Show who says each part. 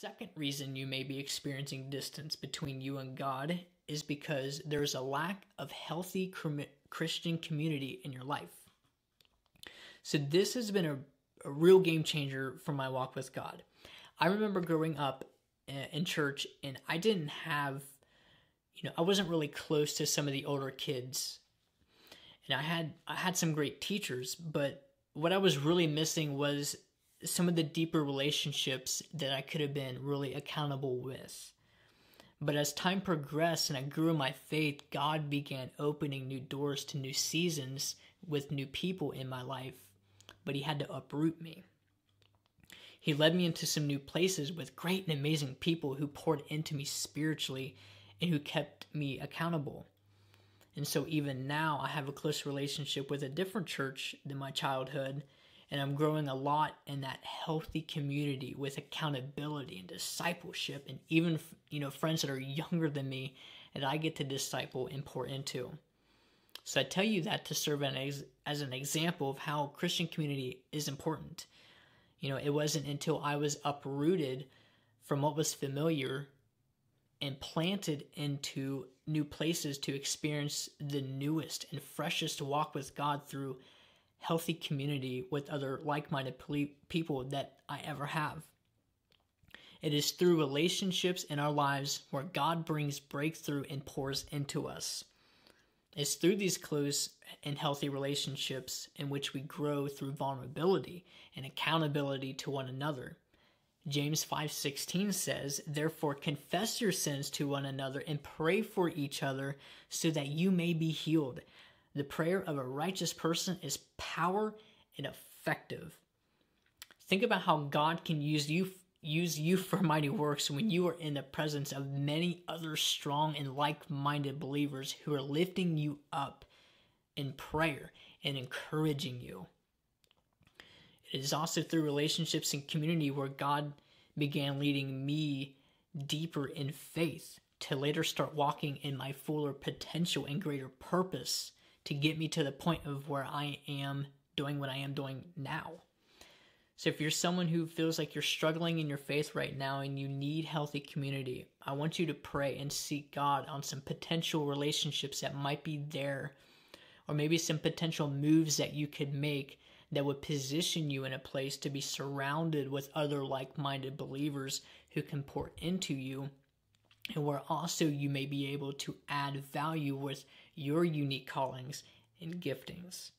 Speaker 1: Second reason you may be experiencing distance between you and God is because there's a lack of healthy Christian community in your life. So, this has been a, a real game changer for my walk with God. I remember growing up in church and I didn't have, you know, I wasn't really close to some of the older kids. And I had I had some great teachers, but what I was really missing was some of the deeper relationships that I could have been really accountable with. But as time progressed and I grew in my faith, God began opening new doors to new seasons with new people in my life, but He had to uproot me. He led me into some new places with great and amazing people who poured into me spiritually and who kept me accountable. And so, even now, I have a close relationship with a different church than my childhood and I'm growing a lot in that healthy community with accountability and discipleship and even you know friends that are younger than me that I get to disciple and pour into. So I tell you that to serve as, as an example of how Christian community is important. You know, it wasn't until I was uprooted from what was familiar and planted into new places to experience the newest and freshest walk with God through healthy community with other like minded people that I ever have. It is through relationships in our lives where God brings breakthrough and pours into us. It's through these close and healthy relationships in which we grow through vulnerability and accountability to one another. James 5:16 says, "Therefore confess your sins to one another and pray for each other so that you may be healed. The prayer of a righteous person is power and effective. Think about how God can use you use you for mighty works when you are in the presence of many other strong and like-minded believers who are lifting you up in prayer and encouraging you. It is also through relationships and community where God began leading me deeper in faith to later start walking in my fuller potential and greater purpose to get me to the point of where I am doing what I am doing now. So if you're someone who feels like you're struggling in your faith right now and you need healthy community, I want you to pray and seek God on some potential relationships that might be there or maybe some potential moves that you could make that would position you in a place to be surrounded with other like-minded believers who can pour into you and where also you may be able to add value with your unique callings and giftings.